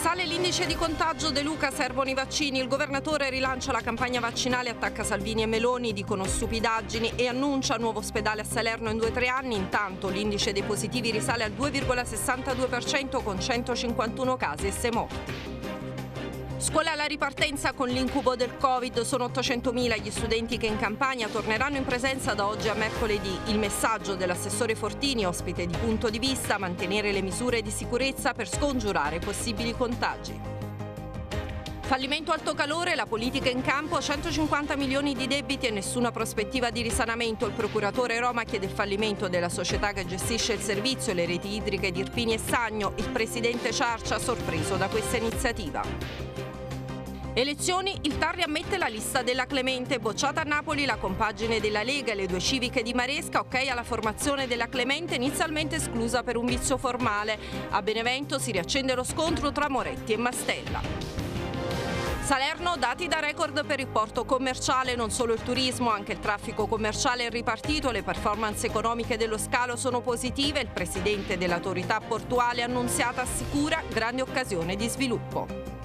Risale l'indice di contagio De Luca, servono i vaccini, il governatore rilancia la campagna vaccinale, attacca Salvini e Meloni, dicono stupidaggini e annuncia nuovo ospedale a Salerno in 2-3 anni, intanto l'indice dei positivi risale al 2,62% con 151 casi e 6 morti. Scuola alla ripartenza con l'incubo del Covid, sono 800.000 gli studenti che in campagna torneranno in presenza da oggi a mercoledì. Il messaggio dell'assessore Fortini, ospite di punto di vista, mantenere le misure di sicurezza per scongiurare possibili contagi. Fallimento alto calore, la politica in campo, 150 milioni di debiti e nessuna prospettiva di risanamento. Il procuratore Roma chiede il fallimento della società che gestisce il servizio e le reti idriche di Irpini e Sagno. Il presidente Ciarcia sorpreso da questa iniziativa. Elezioni, il Tarri ammette la lista della Clemente, bocciata a Napoli la compagine della Lega e le due civiche di Maresca, ok alla formazione della Clemente inizialmente esclusa per un vizio formale. A Benevento si riaccende lo scontro tra Moretti e Mastella. Salerno dati da record per il porto commerciale, non solo il turismo, anche il traffico commerciale è ripartito, le performance economiche dello scalo sono positive, il presidente dell'autorità portuale annunziata assicura grande occasione di sviluppo.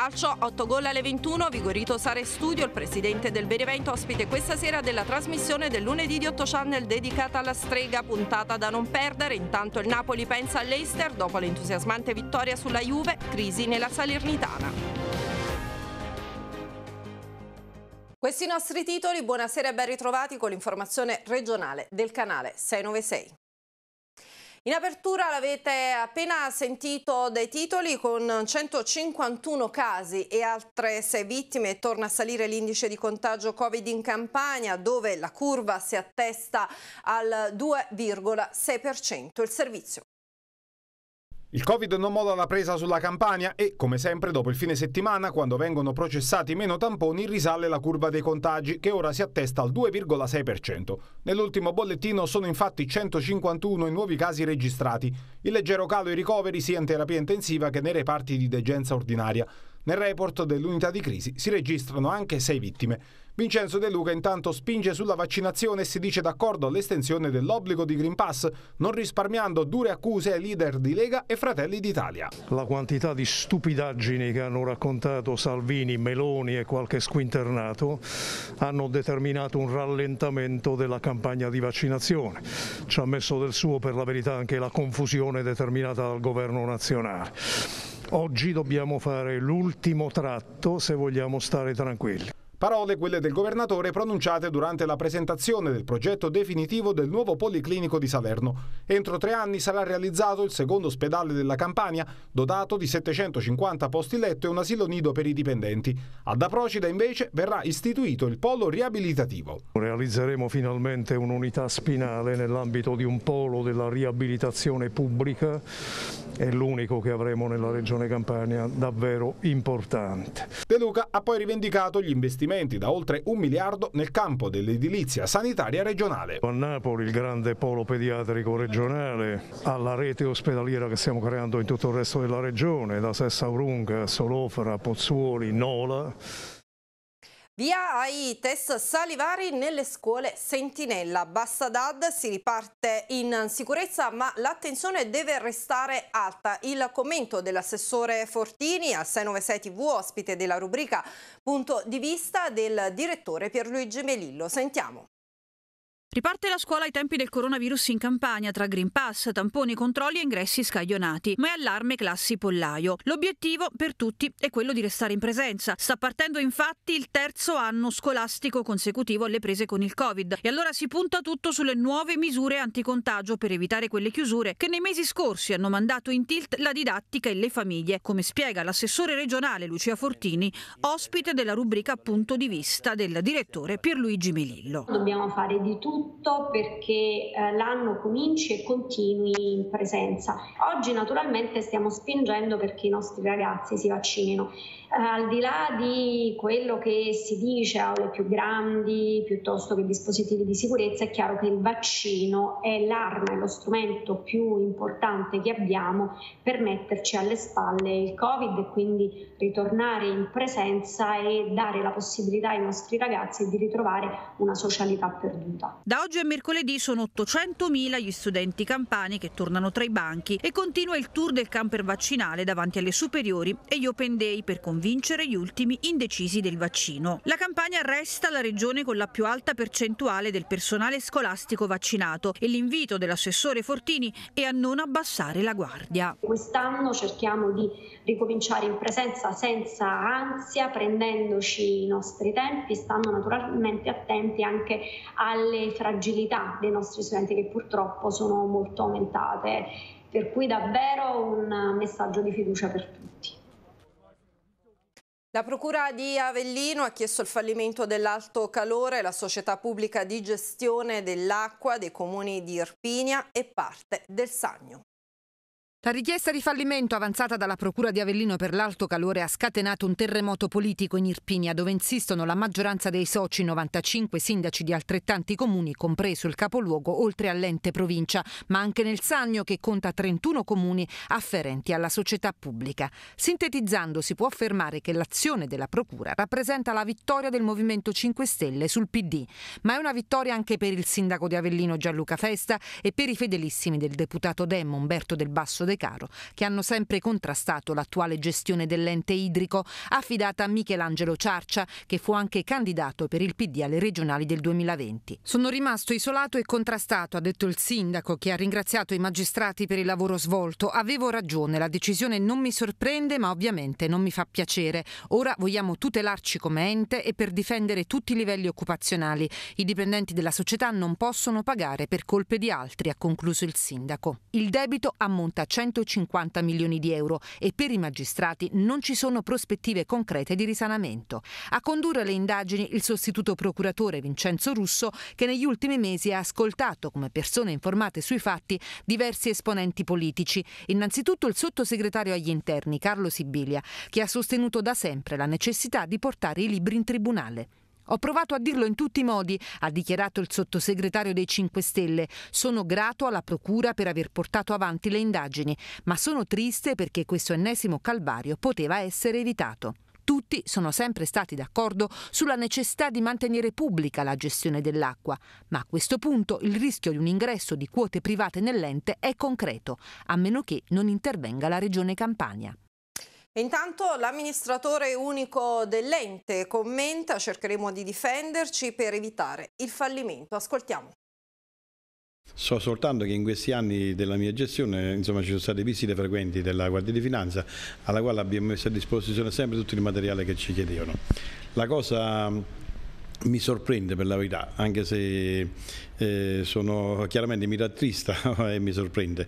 Calcio, 8 gol alle 21, Vigorito Sare Studio, il presidente del Benevento, ospite questa sera della trasmissione del lunedì di 8 Channel dedicata alla strega, puntata da non perdere. Intanto il Napoli pensa all'Eister dopo l'entusiasmante vittoria sulla Juve, crisi nella Salernitana. Questi i nostri titoli, buonasera e ben ritrovati con l'informazione regionale del canale 696. In apertura l'avete appena sentito dai titoli con 151 casi e altre 6 vittime torna a salire l'indice di contagio Covid in Campania dove la curva si attesta al 2,6%. Il servizio il Covid non molla la presa sulla Campania e, come sempre, dopo il fine settimana, quando vengono processati meno tamponi, risale la curva dei contagi, che ora si attesta al 2,6%. Nell'ultimo bollettino sono infatti 151 i nuovi casi registrati. Il leggero calo i ricoveri sia in terapia intensiva che nei reparti di degenza ordinaria. Nel report dell'unità di crisi si registrano anche 6 vittime. Vincenzo De Luca intanto spinge sulla vaccinazione e si dice d'accordo all'estensione dell'obbligo di Green Pass, non risparmiando dure accuse ai leader di Lega e Fratelli d'Italia. La quantità di stupidaggini che hanno raccontato Salvini, Meloni e qualche squinternato hanno determinato un rallentamento della campagna di vaccinazione. Ci ha messo del suo per la verità anche la confusione determinata dal governo nazionale. Oggi dobbiamo fare l'ultimo tratto se vogliamo stare tranquilli. Parole quelle del governatore pronunciate durante la presentazione del progetto definitivo del nuovo Policlinico di Salerno. Entro tre anni sarà realizzato il secondo ospedale della Campania, dotato di 750 posti letto e un asilo nido per i dipendenti. Ad Aprocida invece verrà istituito il polo riabilitativo. Realizzeremo finalmente un'unità spinale nell'ambito di un polo della riabilitazione pubblica, è l'unico che avremo nella regione Campania, davvero importante. De Luca ha poi rivendicato gli investimenti investimenti da oltre un miliardo nel campo dell'edilizia sanitaria regionale. A Napoli il grande polo pediatrico regionale, alla rete ospedaliera che stiamo creando in tutto il resto della regione, da Sessa Aurunga, Solofra, Pozzuoli, Nola Via ai test salivari nelle scuole Sentinella. DAD, si riparte in sicurezza ma l'attenzione deve restare alta. Il commento dell'assessore Fortini al 696 TV, ospite della rubrica Punto di vista del direttore Pierluigi Melillo. Sentiamo. Riparte la scuola ai tempi del coronavirus in campagna tra Green Pass, tamponi, controlli e ingressi scaglionati, ma è allarme classi pollaio. L'obiettivo per tutti è quello di restare in presenza. Sta partendo infatti il terzo anno scolastico consecutivo alle prese con il Covid e allora si punta tutto sulle nuove misure anticontagio per evitare quelle chiusure che nei mesi scorsi hanno mandato in tilt la didattica e le famiglie, come spiega l'assessore regionale Lucia Fortini, ospite della rubrica Punto di vista del direttore Pierluigi Melillo. Dobbiamo fare di tutto tutto perché eh, l'anno cominci e continui in presenza. Oggi naturalmente stiamo spingendo perché i nostri ragazzi si vaccinino. Eh, al di là di quello che si dice, aule più grandi piuttosto che dispositivi di sicurezza, è chiaro che il vaccino è l'arma, è lo strumento più importante che abbiamo per metterci alle spalle il Covid e quindi ritornare in presenza e dare la possibilità ai nostri ragazzi di ritrovare una socialità perduta. Da oggi a mercoledì sono 800.000 gli studenti campani che tornano tra i banchi e continua il tour del camper vaccinale davanti alle superiori e gli open day per convincere gli ultimi indecisi del vaccino. La campagna resta la regione con la più alta percentuale del personale scolastico vaccinato e l'invito dell'assessore Fortini è a non abbassare la guardia. Quest'anno cerchiamo di ricominciare in presenza senza ansia, prendendoci i nostri tempi, stando naturalmente attenti anche alle fragilità dei nostri studenti che purtroppo sono molto aumentate, per cui davvero un messaggio di fiducia per tutti. La Procura di Avellino ha chiesto il fallimento dell'Alto Calore, la società pubblica di gestione dell'acqua dei comuni di Irpinia e parte del Sagno. La richiesta di fallimento avanzata dalla Procura di Avellino per l'alto calore ha scatenato un terremoto politico in Irpinia dove insistono la maggioranza dei soci, 95 sindaci di altrettanti comuni, compreso il capoluogo, oltre all'ente provincia, ma anche nel Sannio, che conta 31 comuni afferenti alla società pubblica. Sintetizzando si può affermare che l'azione della Procura rappresenta la vittoria del Movimento 5 Stelle sul PD, ma è una vittoria anche per il sindaco di Avellino Gianluca Festa e per i fedelissimi del deputato Demo Umberto del Basso De Caro, che hanno sempre contrastato l'attuale gestione dell'ente idrico, affidata a Michelangelo Ciarcia, che fu anche candidato per il PD alle regionali del 2020. Sono rimasto isolato e contrastato, ha detto il sindaco, che ha ringraziato i magistrati per il lavoro svolto. Avevo ragione, la decisione non mi sorprende, ma ovviamente non mi fa piacere. Ora vogliamo tutelarci come ente e per difendere tutti i livelli occupazionali. I dipendenti della società non possono pagare per colpe di altri, ha concluso il sindaco. Il debito ammonta a 150 milioni di euro e per i magistrati non ci sono prospettive concrete di risanamento. A condurre le indagini il sostituto procuratore Vincenzo Russo che negli ultimi mesi ha ascoltato come persone informate sui fatti diversi esponenti politici, innanzitutto il sottosegretario agli interni Carlo Sibilia, che ha sostenuto da sempre la necessità di portare i libri in tribunale. Ho provato a dirlo in tutti i modi, ha dichiarato il sottosegretario dei 5 Stelle. Sono grato alla Procura per aver portato avanti le indagini, ma sono triste perché questo ennesimo calvario poteva essere evitato tutti sono sempre stati d'accordo sulla necessità di mantenere pubblica la gestione dell'acqua, ma a questo punto il rischio di un ingresso di quote private nell'ente è concreto, a meno che non intervenga la Regione Campania. Intanto l'amministratore unico dell'ente commenta, cercheremo di difenderci per evitare il fallimento. Ascoltiamo. So soltanto che in questi anni della mia gestione insomma, ci sono state visite frequenti della Guardia di Finanza alla quale abbiamo messo a disposizione sempre tutto il materiale che ci chiedevano. La cosa mi sorprende per la verità, anche se eh, sono chiaramente mi rattrista e mi sorprende,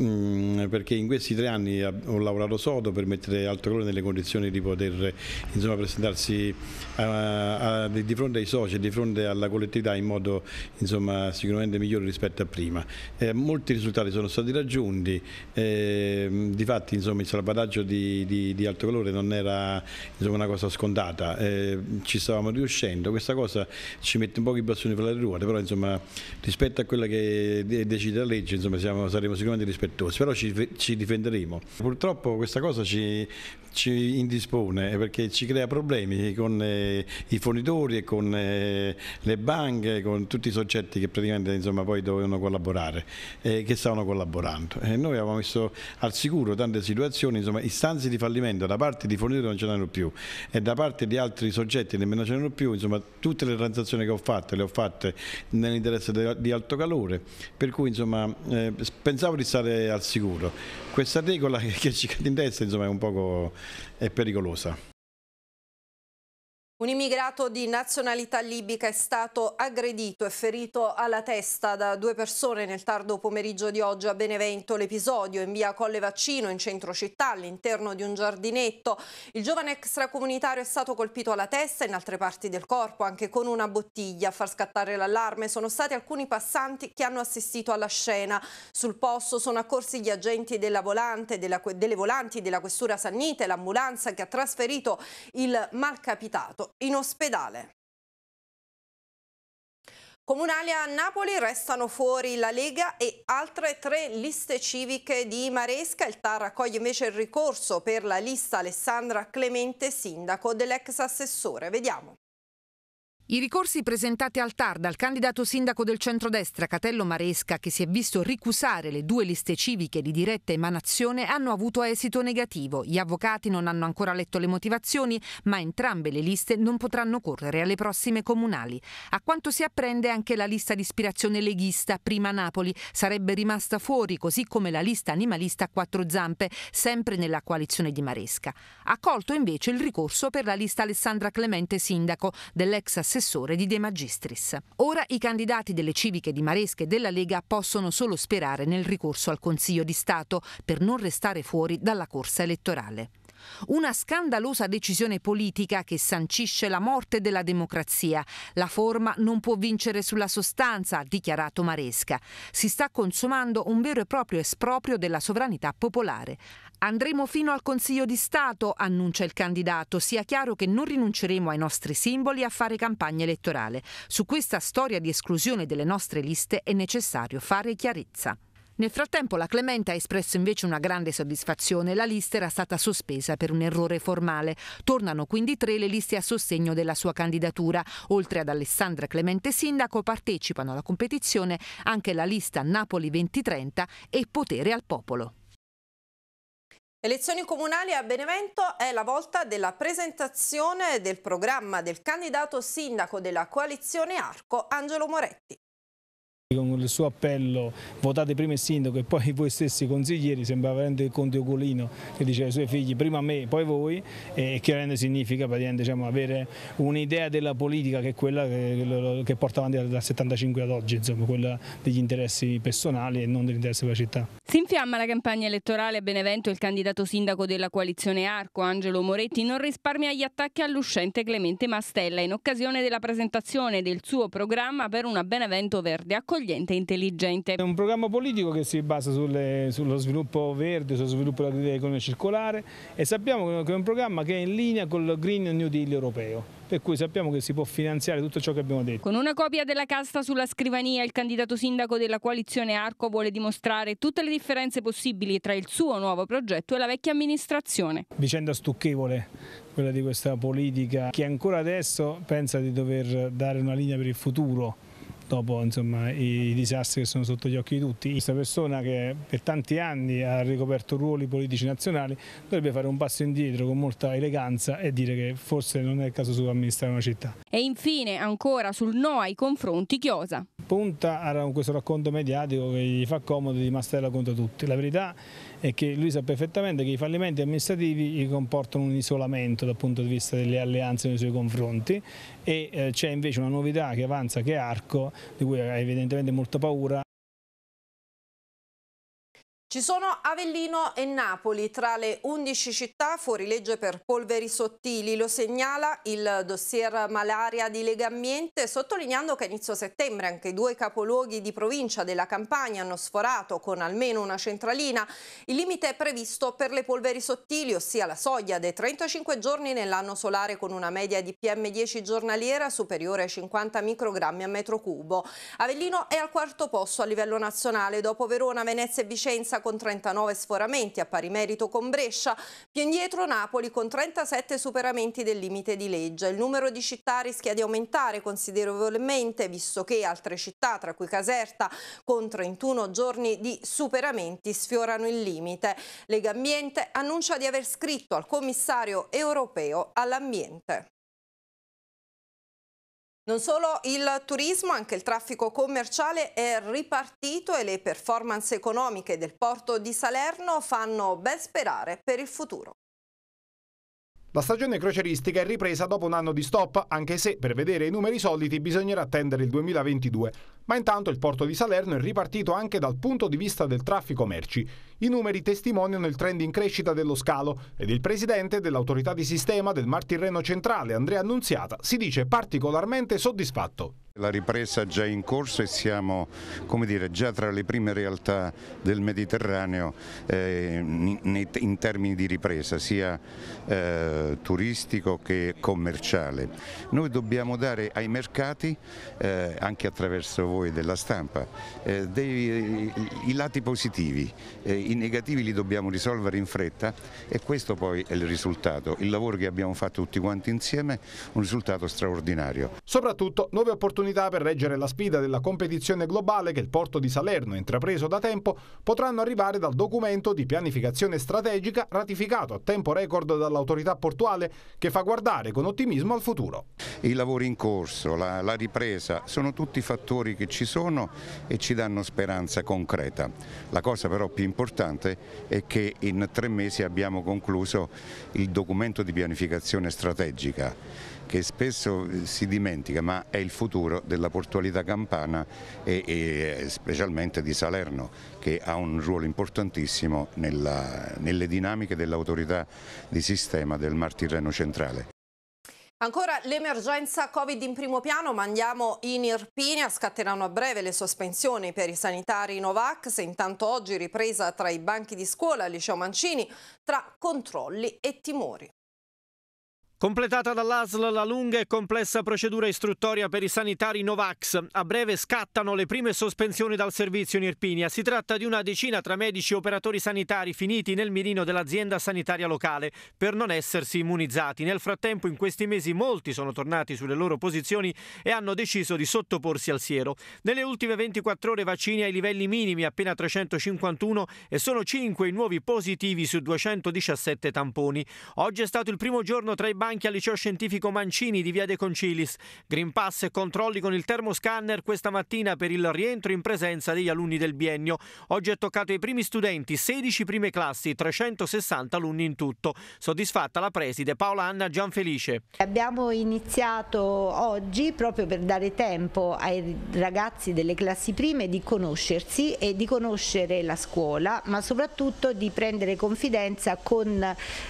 Mm, perché in questi tre anni ho lavorato sodo per mettere Alto Colore nelle condizioni di poter insomma, presentarsi eh, a, a, di fronte ai soci, di fronte alla collettività in modo insomma, sicuramente migliore rispetto a prima. Eh, molti risultati sono stati raggiunti, eh, di fatti insomma, il salvataggio di, di, di Altrolone non era insomma, una cosa scontata, eh, ci stavamo riuscendo, questa cosa ci mette un po' i bastoni fra le ruote, però insomma, rispetto a quella che decide la legge insomma, siamo, saremo sicuramente rispettati rispettosi, però ci, ci difenderemo. Purtroppo questa cosa ci, ci indispone eh, perché ci crea problemi con eh, i fornitori e con eh, le banche, con tutti i soggetti che praticamente insomma, poi dovevano collaborare e eh, che stavano collaborando. E eh, noi abbiamo messo al sicuro tante situazioni, insomma, istanze di fallimento da parte di fornitori non ce n'erano più e da parte di altri soggetti nemmeno ce n'erano più, insomma, tutte le transazioni che ho fatto le ho fatte nell'interesse di alto calore, per cui insomma, eh, pensavo di stare al sicuro. Questa regola che ci cade in testa insomma, è un poco è pericolosa. Un immigrato di nazionalità libica è stato aggredito e ferito alla testa da due persone nel tardo pomeriggio di oggi a Benevento. L'episodio in via Colle Vaccino, in centro città, all'interno di un giardinetto. Il giovane extracomunitario è stato colpito alla testa e in altre parti del corpo, anche con una bottiglia. A far scattare l'allarme sono stati alcuni passanti che hanno assistito alla scena. Sul posto sono accorsi gli agenti della volante, della, delle volanti della Questura Sannite, l'ambulanza che ha trasferito il malcapitato diretto in ospedale. Comunali a Napoli restano fuori la Lega e altre tre liste civiche di Maresca. Il TAR accoglie invece il ricorso per la lista Alessandra Clemente, sindaco dell'ex assessore. Vediamo. I ricorsi presentati al TAR dal candidato sindaco del centrodestra Catello Maresca, che si è visto ricusare le due liste civiche di diretta emanazione, hanno avuto esito negativo. Gli avvocati non hanno ancora letto le motivazioni, ma entrambe le liste non potranno correre alle prossime comunali. A quanto si apprende anche la lista di ispirazione leghista, prima Napoli, sarebbe rimasta fuori, così come la lista animalista a quattro zampe, sempre nella coalizione di Maresca. Accolto invece il ricorso per la lista Alessandra Clemente Sindaco, dell'ex assessore di De Magistris. Ora i candidati delle civiche di Maresche e della Lega possono solo sperare nel ricorso al Consiglio di Stato per non restare fuori dalla corsa elettorale. Una scandalosa decisione politica che sancisce la morte della democrazia. La forma non può vincere sulla sostanza, ha dichiarato Maresca. Si sta consumando un vero e proprio esproprio della sovranità popolare. Andremo fino al Consiglio di Stato, annuncia il candidato. Sia chiaro che non rinunceremo ai nostri simboli a fare campagna elettorale. Su questa storia di esclusione delle nostre liste è necessario fare chiarezza. Nel frattempo la Clemente ha espresso invece una grande soddisfazione. La lista era stata sospesa per un errore formale. Tornano quindi tre le liste a sostegno della sua candidatura. Oltre ad Alessandra Clemente Sindaco partecipano alla competizione anche la lista Napoli 2030 e Potere al Popolo. Elezioni comunali a Benevento è la volta della presentazione del programma del candidato sindaco della coalizione Arco Angelo Moretti. Con il suo appello votate prima il sindaco e poi voi stessi consiglieri, sembrava veramente il conte Ugolino che diceva ai suoi figli prima me, poi voi, e chiaramente significa diciamo, avere un'idea della politica che è quella che, porta avanti dal 75 ad oggi, insomma, quella degli interessi personali e non dell'interesse per la città. Si infiamma la campagna elettorale a Benevento, il candidato sindaco della coalizione Arco, Angelo Moretti, non risparmia gli attacchi all'uscente Clemente Mastella in occasione della presentazione del suo programma per una Benevento verde accogliente accogliente e intelligente. È un programma politico che si basa sulle, sullo sviluppo verde, sullo sviluppo dell'economia circolare e sappiamo che è un programma che è in linea col Green New Deal europeo per cui sappiamo che si può finanziare tutto ciò che abbiamo detto. Con una copia della casta sulla scrivania, il candidato sindaco della coalizione Arco vuole dimostrare tutte le differenze possibili tra il suo nuovo progetto e la vecchia amministrazione. Vicenda stucchevole quella di questa politica che ancora adesso pensa di dover dare una linea per il futuro dopo insomma, i disastri che sono sotto gli occhi di tutti. Questa persona che per tanti anni ha ricoperto ruoli politici nazionali dovrebbe fare un passo indietro con molta eleganza e dire che forse non è il caso suo amministrare una città. E infine ancora sul no ai confronti Chiosa punta a questo racconto mediatico che gli fa comodo di Mastella contro tutti. La verità è che lui sa perfettamente che i fallimenti amministrativi gli comportano un isolamento dal punto di vista delle alleanze nei suoi confronti e eh, c'è invece una novità che avanza che è Arco, di cui ha evidentemente molta paura. Ci sono Avellino e Napoli tra le 11 città fuori legge per polveri sottili, lo segnala il dossier malaria di Legambiente sottolineando che a inizio settembre anche due capoluoghi di provincia della Campania hanno sforato con almeno una centralina il limite previsto per le polveri sottili, ossia la soglia dei 35 giorni nell'anno solare con una media di PM10 giornaliera superiore ai 50 microgrammi a metro cubo. Avellino è al quarto posto a livello nazionale dopo Verona, Venezia e Vicenza con 39 sforamenti a pari merito con Brescia, più indietro Napoli con 37 superamenti del limite di legge. Il numero di città rischia di aumentare considerevolmente visto che altre città, tra cui Caserta, con 31 giorni di superamenti sfiorano il limite. Legambiente annuncia di aver scritto al commissario europeo all'ambiente. Non solo il turismo, anche il traffico commerciale è ripartito e le performance economiche del porto di Salerno fanno ben sperare per il futuro. La stagione croceristica è ripresa dopo un anno di stop, anche se per vedere i numeri soliti bisognerà attendere il 2022. Ma intanto il porto di Salerno è ripartito anche dal punto di vista del traffico merci. I numeri testimoniano il trend in crescita dello scalo ed il presidente dell'autorità di sistema del Mar Tirreno Centrale, Andrea Annunziata, si dice particolarmente soddisfatto. La ripresa è già in corso e siamo come dire, già tra le prime realtà del Mediterraneo eh, in, termini di ripresa sia eh, turistico che commerciale. Noi dobbiamo dare ai mercati, eh, anche attraverso voi della stampa, eh, dei, i lati positivi, eh, i negativi li dobbiamo risolvere in fretta e questo poi è il risultato, il lavoro che abbiamo fatto tutti quanti insieme, è un risultato straordinario. Soprattutto nuove opportunità opportunità per reggere la sfida della competizione globale che il porto di Salerno ha intrapreso da tempo potranno arrivare dal documento di pianificazione strategica ratificato a tempo record dall'autorità portuale che fa guardare con ottimismo al futuro. I lavori in corso, la, la ripresa, sono tutti fattori che ci sono e ci danno speranza concreta. La cosa però più importante è che in tre mesi abbiamo concluso il documento di pianificazione strategica che spesso eh, si dimentica ma è il futuro della portualità campana e, e eh, specialmente di Salerno che ha un ruolo importantissimo nella, nelle dinamiche dell'autorità di sistema del Mar Tirreno centrale. Ancora l'emergenza Covid in primo piano, ma andiamo in Irpinia, scatteranno a breve le sospensioni per i sanitari Novax, intanto oggi ripresa tra i banchi di scuola, liceo Mancini, tra controlli e timori. Completata dall'ASL la lunga e complessa procedura istruttoria per i sanitari Novax. A breve scattano le prime sospensioni dal servizio in Irpinia. Si tratta di una decina tra medici e operatori sanitari finiti nel mirino dell'azienda sanitaria locale per non essersi immunizzati. Nel frattempo in questi mesi molti sono tornati sulle loro posizioni e hanno deciso di sottoporsi al siero. Nelle ultime 24 ore vaccini ai livelli minimi appena 351 e sono 5 i nuovi positivi su 217 tamponi. Oggi è stato il primo giorno tra i bagni anche al liceo scientifico Mancini di Via De Concilis. Green Pass e controlli con il termoscanner questa mattina per il rientro in presenza degli alunni del biennio. Oggi è toccato ai primi studenti, 16 prime classi, 360 alunni in tutto. Soddisfatta la preside Paola Anna Gianfelice. Abbiamo iniziato oggi proprio per dare tempo ai ragazzi delle classi prime di conoscersi e di conoscere la scuola, ma soprattutto di prendere confidenza con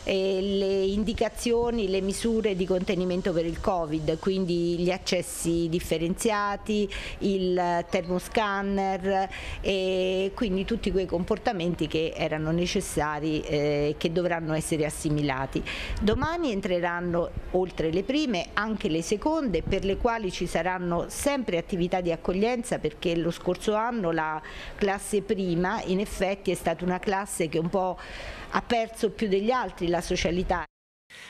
eh, le indicazioni, le misure misure di contenimento per il Covid, quindi gli accessi differenziati, il termoscanner e quindi tutti quei comportamenti che erano necessari e eh, che dovranno essere assimilati. Domani entreranno oltre le prime anche le seconde per le quali ci saranno sempre attività di accoglienza perché lo scorso anno la classe prima in effetti è stata una classe che un po' ha perso più degli altri la socialità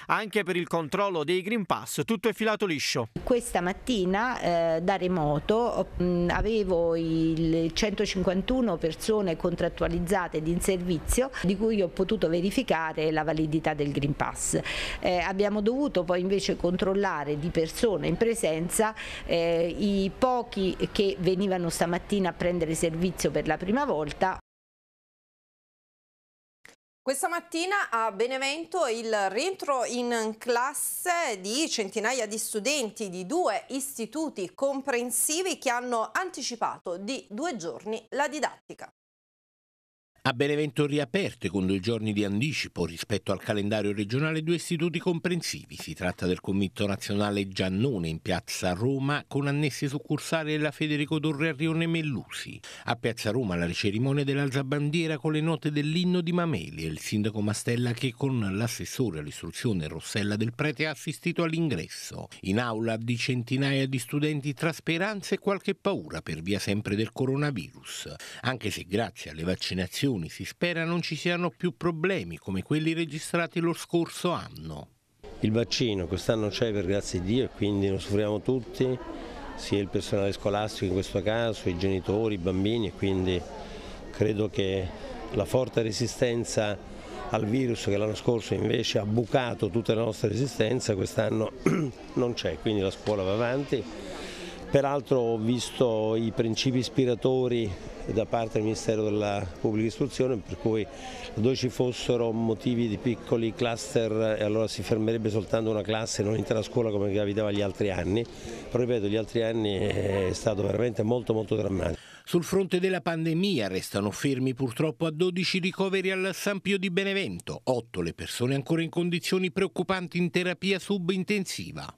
anche per il controllo dei Green Pass, tutto è filato liscio. Questa mattina eh, da remoto mh, mm, avevo il 151 persone contrattualizzate in servizio di cui ho potuto verificare la validità del Green Pass. Eh, abbiamo dovuto poi invece controllare di persona in presenza eh, i pochi che venivano stamattina a prendere servizio per la prima volta questa mattina a Benevento il rientro in classe di centinaia di studenti di due istituti comprensivi che hanno anticipato di due giorni la didattica. A Benevento riaperte con due giorni di anticipo rispetto al calendario regionale due istituti comprensivi. Si tratta del Committo Nazionale Giannone in Piazza Roma con annessi succursali della Federico Dorre a Rione Mellusi. A Piazza Roma la cerimonia dell'alzabandiera con le note dell'inno di Mameli e il sindaco Mastella che con l'assessore all'istruzione Rossella del Prete ha assistito all'ingresso. In aula di centinaia di studenti tra speranze e qualche paura per via sempre del coronavirus. Anche se grazie alle vaccinazioni elezioni si spera non ci siano più problemi come quelli registrati lo scorso anno. Il vaccino quest'anno c'è per grazie di Dio e quindi lo soffriamo tutti, sia il personale scolastico in questo caso, i genitori, i bambini e quindi credo che la forte resistenza al virus che l'anno scorso invece ha bucato tutta la nostra resistenza, quest'anno non c'è, quindi la scuola va avanti Peraltro ho visto i principi ispiratori da parte del Ministero della Pubblica Istruzione per cui dove ci fossero motivi di piccoli cluster e allora si fermerebbe soltanto una classe non intera scuola come capitava gli altri anni, però ripeto gli altri anni è stato veramente molto molto drammatico. Sul fronte della pandemia restano fermi purtroppo a 12 ricoveri al San Pio di Benevento, 8 le persone ancora in condizioni preoccupanti in terapia subintensiva.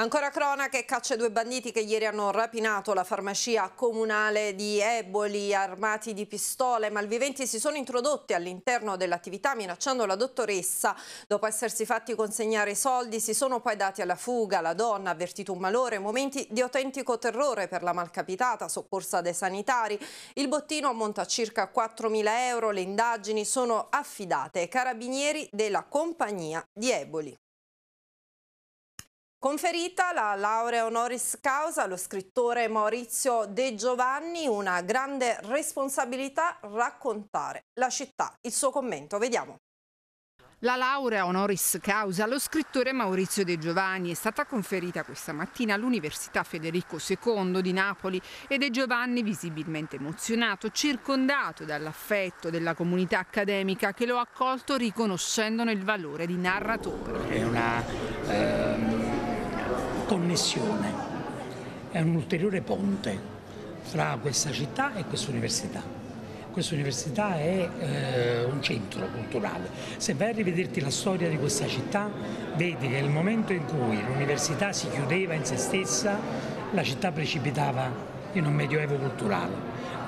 Ancora cronache, caccia due banditi che ieri hanno rapinato la farmacia comunale di Eboli armati di pistole. Malviventi si sono introdotti all'interno dell'attività minacciando la dottoressa. Dopo essersi fatti consegnare i soldi si sono poi dati alla fuga. La donna ha avvertito un malore, momenti di autentico terrore per la malcapitata, soccorsa dai sanitari. Il bottino ammonta a circa 4.000 euro. Le indagini sono affidate ai carabinieri della compagnia di Eboli. Conferita la laurea honoris causa allo scrittore Maurizio De Giovanni, una grande responsabilità raccontare la città. Il suo commento, vediamo. La laurea honoris causa allo scrittore Maurizio De Giovanni è stata conferita questa mattina all'Università Federico II di Napoli e De Giovanni, visibilmente emozionato, circondato dall'affetto della comunità accademica che lo ha accolto riconoscendone il valore di narratore. È una... Ehm connessione, è un ulteriore ponte fra questa città e questa università. Questa università è eh, un centro culturale. Se vai a rivederti la storia di questa città, vedi che nel momento in cui l'università si chiudeva in se stessa, la città precipitava in un medioevo culturale.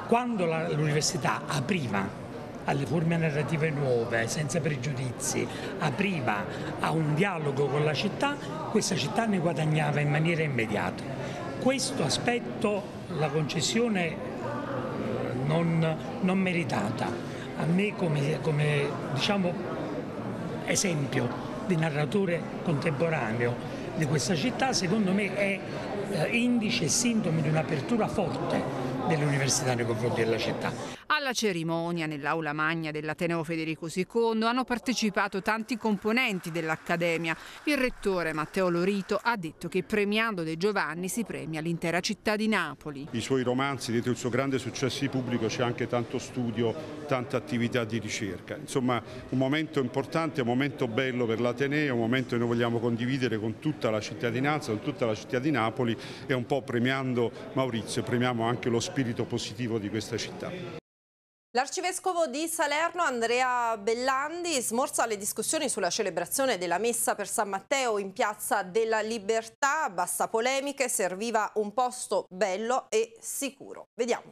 Quando l'università apriva alle forme narrative nuove, senza pregiudizi, apriva a un dialogo con la città, questa città ne guadagnava in maniera immediata. Questo aspetto la concessione eh, non, non meritata, a me come, come diciamo, esempio di narratore contemporaneo di questa città, secondo me è eh, indice e sintomo di un'apertura forte dell'università nei confronti della città. Alla cerimonia nell'aula magna dell'Ateneo Federico II hanno partecipato tanti componenti dell'Accademia. Il rettore Matteo Lorito ha detto che premiando De Giovanni si premia l'intera città di Napoli. I suoi romanzi, dietro il suo grande successo di pubblico c'è anche tanto studio, tanta attività di ricerca. Insomma un momento importante, un momento bello per l'Ateneo, un momento che noi vogliamo condividere con tutta la cittadinanza, con tutta la città di Napoli e un po' premiando Maurizio premiamo anche lo spirito positivo di questa città. L'arcivescovo di Salerno Andrea Bellandi smorza le discussioni sulla celebrazione della messa per San Matteo in Piazza della Libertà, Basta polemiche, serviva un posto bello e sicuro. Vediamo.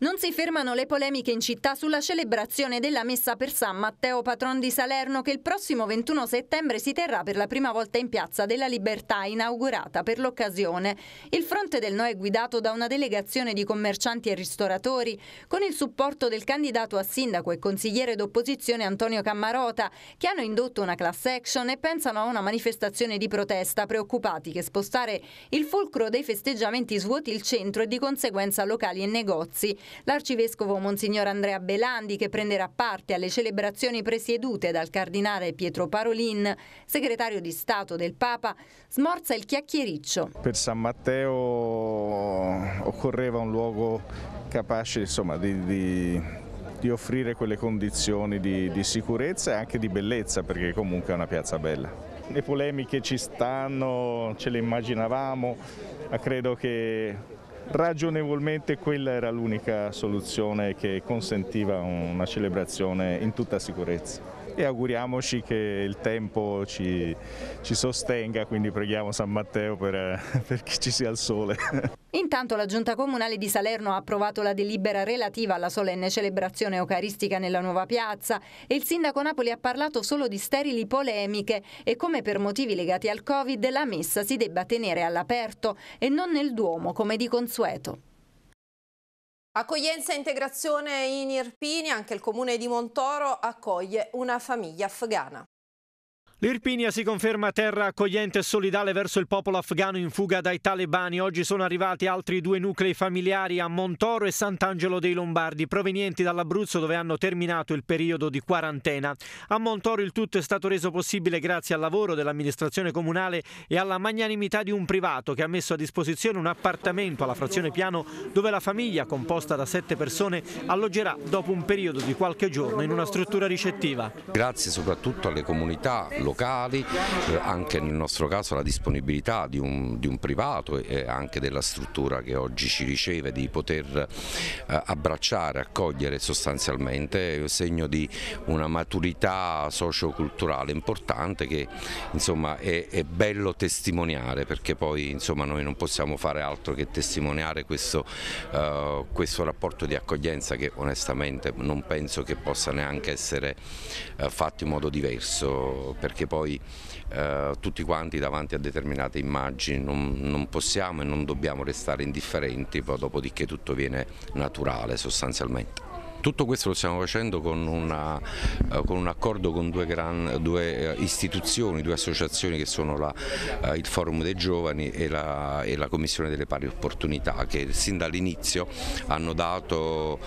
Non si fermano le polemiche in città sulla celebrazione della messa per San Matteo Patron di Salerno che il prossimo 21 settembre si terrà per la prima volta in Piazza della Libertà inaugurata per l'occasione. Il fronte del no è guidato da una delegazione di commercianti e ristoratori con il supporto del candidato a sindaco e consigliere d'opposizione Antonio Cammarota che hanno indotto una class action e pensano a una manifestazione di protesta preoccupati che spostare il fulcro dei festeggiamenti svuoti il centro e di conseguenza locali e negozi. L'arcivescovo Monsignor Andrea Belandi, che prenderà parte alle celebrazioni presiedute dal cardinale Pietro Parolin, segretario di Stato del Papa, smorza il chiacchiericcio. Per San Matteo occorreva un luogo capace insomma, di, di di offrire quelle condizioni di, di, sicurezza e anche di bellezza perché comunque è una piazza bella. Le polemiche ci stanno, ce le immaginavamo, ma credo che Ragionevolmente quella era l'unica soluzione che consentiva una celebrazione in tutta sicurezza e auguriamoci che il tempo ci, ci sostenga, quindi preghiamo San Matteo per, che ci sia il sole. Intanto la Giunta Comunale di Salerno ha approvato la delibera relativa alla solenne celebrazione eucaristica nella nuova piazza e il sindaco Napoli ha parlato solo di sterili polemiche e come per motivi legati al Covid la messa si debba tenere all'aperto e non nel Duomo come di consueto. Accoglienza e integrazione in Irpini, anche il comune di Montoro accoglie una famiglia afghana. L'Irpinia si conferma terra accogliente e solidale verso il popolo afghano in fuga dai talebani. Oggi sono arrivati altri due nuclei familiari a Montoro e Sant'Angelo dei Lombardi, provenienti dall'Abruzzo dove hanno terminato il periodo di quarantena. A Montoro il tutto è stato reso possibile grazie al lavoro dell'amministrazione comunale e alla magnanimità di un privato che ha messo a disposizione un appartamento alla frazione Piano dove la famiglia, composta da sette persone, alloggerà dopo un periodo di qualche giorno in una struttura ricettiva. Grazie soprattutto alle comunità locali locali, eh, anche nel nostro caso la disponibilità di un, di un privato e anche della struttura che oggi ci riceve di poter eh, abbracciare, accogliere sostanzialmente, è segno di una maturità socioculturale importante che insomma, è, è, bello testimoniare perché poi insomma, noi non possiamo fare altro che testimoniare questo, uh, questo, rapporto di accoglienza che onestamente non penso che possa neanche essere uh, fatto in modo diverso perché perché poi eh, tutti quanti davanti a determinate immagini non, non, possiamo e non dobbiamo restare indifferenti, poi dopodiché tutto viene naturale sostanzialmente. Tutto questo lo stiamo facendo con, una, eh, con un accordo con due, gran, due, eh, istituzioni, due associazioni che sono la, eh, il Forum dei Giovani e la, e la, Commissione delle Pari Opportunità che sin dall'inizio hanno dato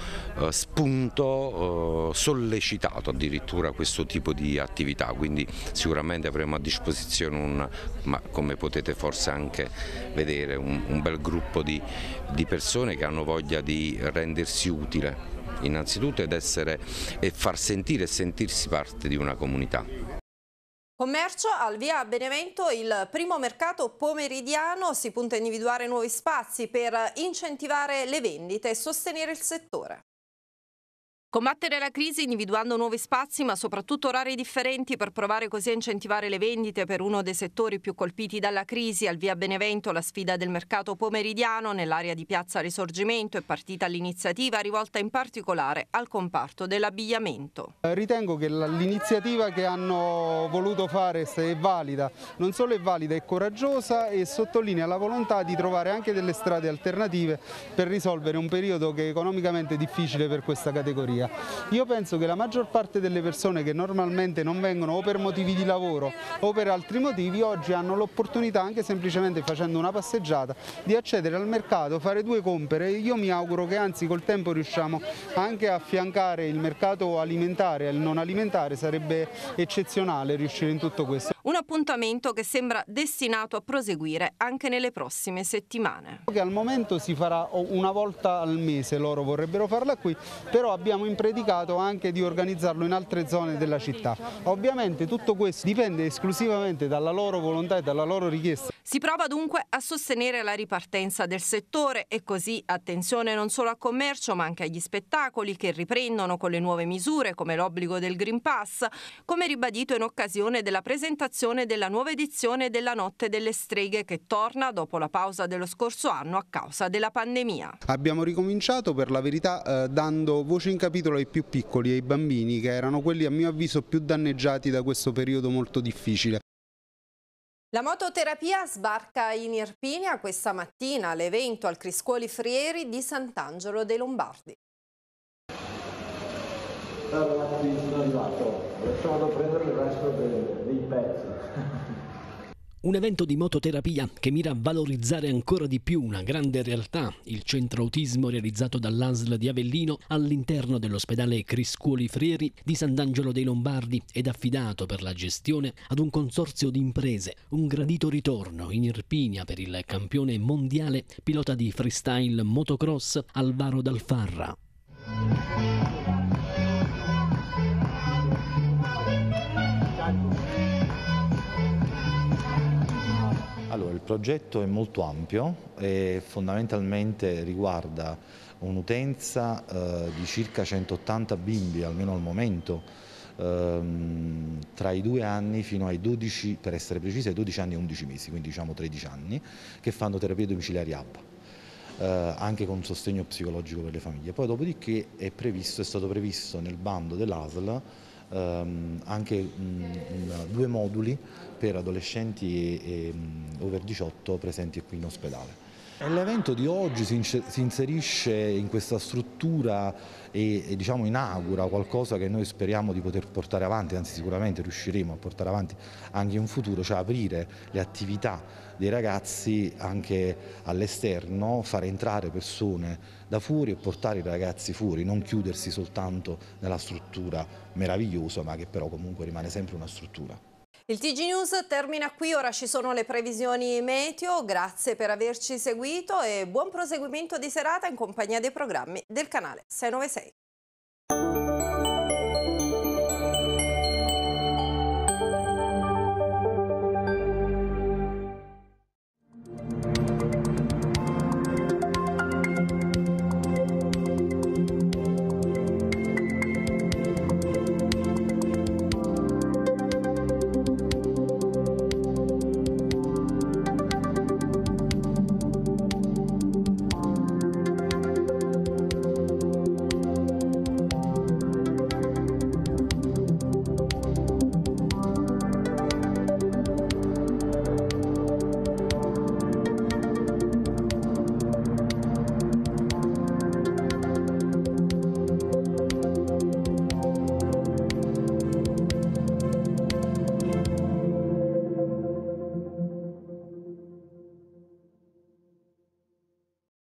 spunto, sollecitato addirittura questo tipo di attività, quindi sicuramente avremo a disposizione un, ma come potete forse anche vedere, un, un bel gruppo di, di persone che hanno voglia di rendersi utile innanzitutto ed essere e far sentire e sentirsi parte di una comunità. Commercio al via Benevento, il primo mercato pomeridiano, si punta a individuare nuovi spazi per incentivare le vendite e sostenere il settore. Combattere la crisi individuando nuovi spazi ma soprattutto orari differenti per provare così a incentivare le vendite per uno dei settori più colpiti dalla crisi. Al via Benevento la sfida del mercato pomeridiano nell'area di Piazza Risorgimento è partita l'iniziativa rivolta in particolare al comparto dell'abbigliamento. Eh, ritengo che l'iniziativa che hanno voluto fare è valida, non solo è valida è coraggiosa e sottolinea la volontà di trovare anche delle strade alternative per risolvere un periodo che è economicamente difficile per questa categoria politica. Io penso che la maggior parte delle persone che normalmente non vengono o per motivi di lavoro o per altri motivi oggi hanno l'opportunità anche semplicemente facendo una passeggiata di accedere al mercato, fare due compere. e Io mi auguro che anzi col tempo riusciamo anche a affiancare il mercato alimentare e il non alimentare, sarebbe eccezionale riuscire in tutto questo un appuntamento che sembra destinato a proseguire anche nelle prossime settimane. al momento si farà una volta al mese, loro vorrebbero farla qui, però abbiamo impredicato anche di organizzarlo in altre zone della città. Ovviamente tutto questo dipende esclusivamente dalla loro volontà e dalla loro richiesta. Si prova dunque a sostenere la ripartenza del settore e così attenzione non solo al commercio ma anche agli spettacoli che riprendono con le nuove misure come l'obbligo del Green Pass, come ribadito in occasione della presentazione presentazione della nuova edizione della Notte delle Streghe che torna dopo la pausa dello scorso anno a causa della pandemia. Abbiamo ricominciato per la verità eh, dando voce in capitolo ai più piccoli e ai bambini che erano quelli a mio avviso più danneggiati da questo periodo molto difficile. La mototerapia sbarca in Irpinia questa mattina all'evento al Criscuoli Frieri di Sant'Angelo dei Lombardi. Ciao ragazzi, sono arrivato. Adesso vado a prendere il resto dei, dei pezzi. Un evento di mototerapia che mira a valorizzare ancora di più una grande realtà, il centro autismo realizzato dall'ASL di Avellino all'interno dell'ospedale Criscuoli Frieri di Sant'Angelo dei Lombardi ed affidato per la gestione ad un consorzio di imprese. Un gradito ritorno in Irpinia per il campione mondiale pilota di freestyle motocross Alvaro Dalfarra. progetto è molto ampio e fondamentalmente riguarda un'utenza eh, di circa 180 bimbi, almeno al momento, ehm, tra i due anni fino ai 12, per essere precisi, 12 anni e 11 mesi, quindi diciamo 13 anni, che fanno terapie domiciliari ABBA. Eh, anche con sostegno psicologico per le famiglie. Poi dopodiché è, previsto, è stato previsto nel bando dell'ASL ehm, anche mh, mm, mm, due moduli per adolescenti e, e, mm, over 18 presenti qui in ospedale. L'evento di oggi si inserisce in questa struttura e, e diciamo inaugura qualcosa che noi speriamo di poter portare avanti, anzi sicuramente riusciremo a portare avanti anche in futuro, cioè aprire le attività dei ragazzi anche all'esterno, far entrare persone da fuori e portare i ragazzi fuori, non chiudersi soltanto nella struttura meravigliosa ma che però comunque rimane sempre una struttura. Il TG News termina qui, ora ci sono le previsioni meteo, grazie per averci seguito e buon proseguimento di serata in compagnia dei programmi del canale 696.